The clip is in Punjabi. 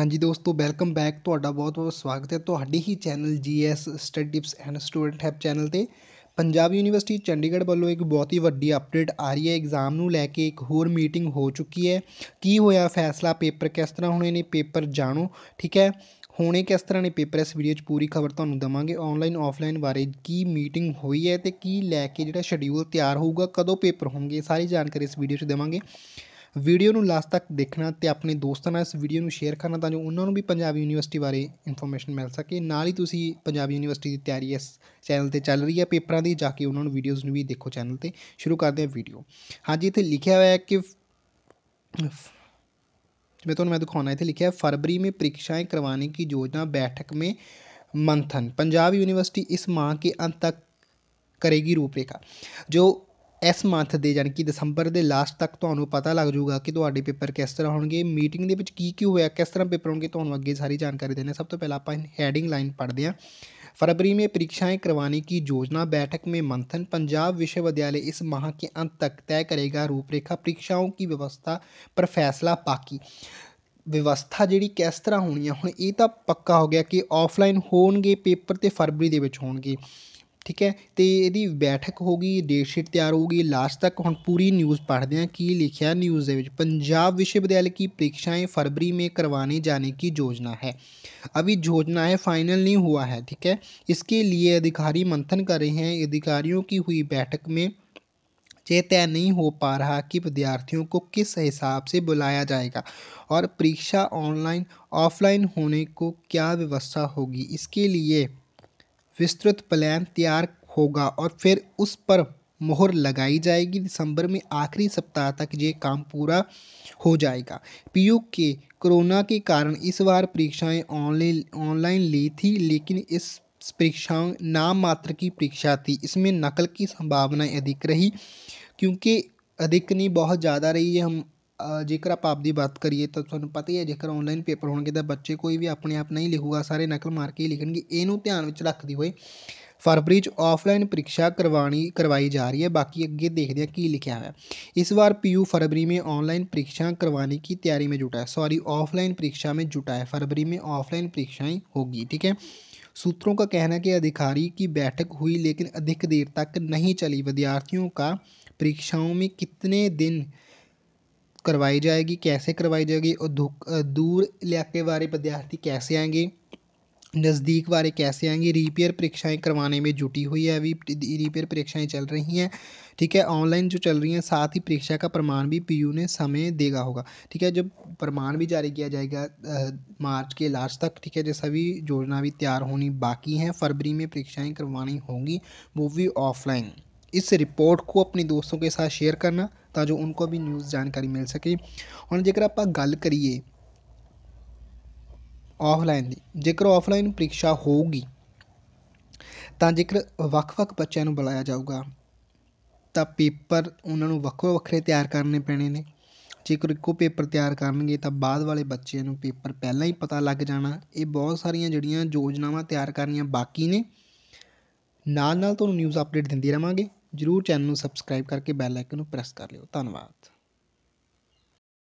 ਹਾਂਜੀ ਦੋਸਤੋ ਵੈਲਕਮ ਬੈਕ ਤੁਹਾਡਾ ਬਹੁਤ-ਬਹੁਤ ਸਵਾਗਤ ਹੈ ਤੁਹਾਡੀ ਹੀ channel GS study tips and student help channel ਤੇ ਪੰਜਾਬ ਯੂਨੀਵਰਸਿਟੀ ਚੰਡੀਗੜ੍ਹ ਵੱਲੋਂ ਇੱਕ ਬਹੁਤ ਹੀ ਵੱਡੀ ਅਪਡੇਟ ਆ ਰਹੀ ਹੈ ਐਗਜ਼ਾਮ ਨੂੰ ਲੈ ਕੇ ਇੱਕ ਹੋਰ ਮੀਟਿੰਗ ਹੋ ਚੁੱਕੀ ਹੈ ਕੀ ਹੋਇਆ ਫੈਸਲਾ ਪੇਪਰ ਕਿਸ ਤਰ੍ਹਾਂ ਹੋਣੇ ਨੇ ਪੇਪਰ ਜਾਣੋ ਠੀਕ ਹੈ ਹੋਣੇ ਕਿਸ ਤਰ੍ਹਾਂ ਨੇ ਪੇਪਰ ਇਸ ਵੀਡੀਓ 'ਚ ਪੂਰੀ ਖਬਰ ਤੁਹਾਨੂੰ ਦਵਾਂਗੇ ਆਨਲਾਈਨ ਆਫਲਾਈਨ ਬਾਰੇ ਕੀ ਮੀਟਿੰਗ ਹੋਈ ਹੈ ਤੇ ਕੀ ਲੈ ਕੇ ਜਿਹੜਾ ਸ਼ਡਿਊਲ ਤਿਆਰ ਹੋਊਗਾ ਕਦੋਂ ਪੇਪਰ ਹੋਣਗੇ ਸਾਰੀ ਜਾਣਕਾਰੀ ਇਸ ਵੀਡੀਓ 'ਚ ਦਵਾਂਗੇ ਵੀਡੀਓ ਨੂੰ ਲਾਸਟ ਤੱਕ ਦੇਖਣਾ ਤੇ ਆਪਣੇ ਦੋਸਤਾਂ ਨਾਲ ਇਸ ਵੀਡੀਓ ਨੂੰ ਸ਼ੇਅਰ ਕਰਨਾ ਤਾਂ ਜੋ ਉਹਨਾਂ ਨੂੰ ਵੀ ਪੰਜਾਬ ਯੂਨੀਵਰਸਿਟੀ ਬਾਰੇ ਇਨਫੋਰਮੇਸ਼ਨ ਮਿਲ ਸਕੇ ਨਾਲ ਹੀ ਤੁਸੀਂ ਪੰਜਾਬ ਯੂਨੀਵਰਸਿਟੀ ਦੀ ਤਿਆਰੀ ਇਸ ਚੈਨਲ ਤੇ ਚੱਲ ਰਹੀ ਹੈ ਪੇਪਰਾਂ ਦੀ ਜਾ ਕੇ ਉਹਨਾਂ ਨੂੰ ਵੀਡੀਓਜ਼ ਨੂੰ ਵੀ ਦੇਖੋ ਚੈਨਲ ਤੇ ਸ਼ੁਰੂ ਕਰਦੇ ਹਾਂ ਵੀਡੀਓ ਹਾਂਜੀ ਇੱਥੇ ਲਿਖਿਆ ਹੋਇਆ ਹੈ ਕਿ ਮੈਂ ਤੁਹਾਨੂੰ ਮੈਂ ਦਿਖਾਉਣਾ ਇੱਥੇ ਲਿਖਿਆ ਫਰਵਰੀ ਮੇ में ਕਰਵਾਣੇ ਕੀ ਯੋਜਨਾ ਬੈਠਕ ਮੇ ਮੰਥਨ ਪੰਜਾਬ ਯੂਨੀਵਰਸਿਟੀ ਇਸ ਮਾਹ ਕੇ ਅੰਤ ਤੱਕ ਕਰੇਗੀ ਰੂਪੇ ਕਾ ਜੋ ਇਸ ਮੰਥ ਦੇ ਯਾਨੀ ਕਿ ਦਸੰਬਰ ਦੇ ਲਾਸਟ ਤੱਕ ਤੁਹਾਨੂੰ ਪਤਾ ਲੱਗ ਜਾਊਗਾ ਕਿ ਤੁਹਾਡੇ ਪੇਪਰ ਕਿਸ ਤਰ੍ਹਾਂ ਹੋਣਗੇ ਮੀਟਿੰਗ ਦੇ ਵਿੱਚ ਕੀ ਕੀ ਹੋਇਆ ਕਿਸ ਤਰ੍ਹਾਂ ਪੇਪਰ ਹੋਣਗੇ ਤੁਹਾਨੂੰ ਅੱਗੇ ਸਾਰੀ ਜਾਣਕਾਰੀ ਦੇਣੇ ਸਭ ਤੋਂ ਪਹਿਲਾਂ ਆਪਾਂ ਹੈਡਿੰਗ ਲਾਈਨ ਪੜ੍ਹਦੇ ਹਾਂ ਫਰਵਰੀ ਮੇ में परीक्षाएं करवाने ਯੋਜਨਾ ਬੈਠਕ ਮੇ ਮੰਥਨ ਪੰਜਾਬ ਵਿਸ਼ਵ ਵਿਦਿਆਲੇ ਇਸ ਮਾਹ ਕੇ ਅੰਤ ਤੱਕ ਤੈਅ ਕਰੇਗਾ ਰੂਪਰੇਖਾ परीक्षाओं की ਵਿਵਸਥਾ ਪਰ ਫੈਸਲਾ ਪਾਕੀ ਵਿਵਸਥਾ ਜਿਹੜੀ ਕਿਸ ਤਰ੍ਹਾਂ ਹੋਣੀ ਆ ਹੁਣ ਇਹ ਤਾਂ ਪੱਕਾ ਹੋ ਗਿਆ ਕਿ ਆਫਲਾਈਨ ਹੋਣਗੇ ਪੇਪਰ ਤੇ ਫਰਵਰੀ ਦੇ ਵਿੱਚ ਹੋਣਗੇ ठीक है तो यदि बैठक होगी डेटशीट तैयार होगी लास्ट तक हम पूरी न्यूज़ पढ़ते हैं कि लिखा न्यूज़ ਲਿਖਿਆ पंजाब विश्वविद्यालय की परीक्षाएं फरवरी में करवाने जाने की योजना है अभी योजना है फाइनल नहीं हुआ है ठीक है इसके लिए अधिकारी मंथन कर रहे हैं अधिकारियों की हुई बैठक में ये तय नहीं हो पा रहा कि विद्यार्थियों को किस हिसाब से बुलाया जाएगा और परीक्षा ऑनलाइन ऑफलाइन होने को क्या व्यवस्था होगी इसके लिए विस्तृत प्लान तैयार होगा और फिर उस पर मोहर लगाई जाएगी दिसंबर में आखिरी सप्ताह तक ये काम पूरा हो जाएगा पीयू के कोरोना के कारण इस बार परीक्षाएं ऑनलाइन ऑनलाइन ली थी लेकिन इस परीक्षाओं नाम मात्र की परीक्षा थी इसमें नकल की संभावनाएं अधिक रही क्योंकि अधिक नहीं बहुत ज़्यादा रही है हम जेकर ਆਪਾਂ ਆਪਦੀ ਬਾਤ ਕਰੀਏ ਤਾਂ ਤੁਹਾਨੂੰ ਪਤਾ ਹੀ ਹੈ ਜੇਕਰ ਆਨਲਾਈਨ ਪੇਪਰ ਹੋਣਗੇ ਤਾਂ ਬੱਚੇ ਕੋਈ ਵੀ ਆਪਣੇ ਆਪ ਨਹੀਂ ਲਿਖੂਗਾ ਸਾਰੇ ਨਕਲ ਮਾਰ ਕੇ ਹੀ ਲਿਖਣਗੇ ਇਹਨੂੰ ਧਿਆਨ ਵਿੱਚ ਰੱਖਦੇ ਹੋਏ ਫਰਵਰੀ 'ਚ ਆਫਲਾਈਨ ਪ੍ਰੀਖਿਆ ਕਰਵਾਣੀ ਕਰਵਾਈ ਜਾ ਰਹੀ ਹੈ ਬਾਕੀ देखते हैं कि लिखा है इस बार पीयू फरवरी में ऑनलाइन परीक्षा करवाने की तैयारी में जुटा है सॉरी ऑफलाइन परीक्षा में जुटा है फरवरी में ऑफलाइन परीक्षाएं होगी ठीक है सूत्रों का कहना है कि अधिकारी की बैठक हुई लेकिन अधिक देर तक नहीं चली विद्यार्थियों का परीक्षाओं में कितने दिन करवाई जाएगी कैसे करवाई जाएगी और दूर इलाके वाले विद्यार्थी कैसे आएंगे नज़दीक वाले कैसे आएंगे रिपेयर परीक्षाएं करवाने में जुटी हुई है अभी रिपेयर परीक्षाएं चल रही हैं ठीक है ऑनलाइन जो चल रही हैं साथ ही परीक्षा का प्रमाण भी पीयू ने समय देगा होगा ठीक है जब प्रमाण भी जारी किया जाएगा आ, मार्च के लास्ट तक ठीक है जैसा भी योजना भी तैयार होनी बाकी हैं फरवरी में परीक्षाएँ करवानी होंगी वो भी ऑफलाइन इस रिपोर्ट को ਆਪਣੇ ਦੋਸਤੋ ਕੇ ਸਾਥ ਸ਼ੇਅਰ ਕਰਨਾ ਤਾਂ ਜੋ ਉਨਕੋ ਵੀ ਨਿਊਜ਼ ਜਾਣਕਾਰੀ ਮਿਲ ਸਕੇ ਹੁਣ ਜੇਕਰ ਆਪਾਂ ਗੱਲ ਕਰੀਏ ਆਫਲਾਈਨ ਦੀ ਜੇਕਰ ਆਫਲਾਈਨ ਪ੍ਰੀਖਿਆ ਹੋਊਗੀ ਤਾਂ ਜੇਕਰ ਵੱਖ-ਵੱਖ ਬੱਚਿਆਂ ਨੂੰ ਬੁਲਾਇਆ ਜਾਊਗਾ ਤਾਂ ਪੇਪਰ ਉਹਨਾਂ ਨੂੰ ਵੱਖੋ ਵੱਖਰੇ ਤਿਆਰ ਕਰਨੇ ਪੈਣੇ ਨੇ ਜੇਕਰ ਇੱਕੋ ਪੇਪਰ ਤਿਆਰ ਕਰਨਗੇ ਤਾਂ ਬਾਅਦ ਵਾਲੇ ਬੱਚਿਆਂ ਨੂੰ ਪੇਪਰ ਪਹਿਲਾਂ ਹੀ ਪਤਾ ਲੱਗ ਜਾਣਾ ਇਹ ਬਹੁਤ ਸਾਰੀਆਂ ਜਿਹੜੀਆਂ ਯੋਜਨਾਵਾਂ ਤਿਆਰ ਕਰਨੀਆਂ ਬਾਕੀ ਨੇ ਨਾਲ ਨਾਲ ਤੁਹਾਨੂੰ ਨਿਊਜ਼ ਅਪਡੇਟ ਦਿੰਦੇ ਰਵਾਂਗੇ ਜਰੂਰ ਚੈਨਲ ਨੂੰ ਸਬਸਕ੍ਰਾਈਬ ਕਰਕੇ ਬੈਲ ਆਈਕਨ ਨੂੰ ਪ੍ਰੈਸ ਕਰ ਲਿਓ ਧੰਨਵਾਦ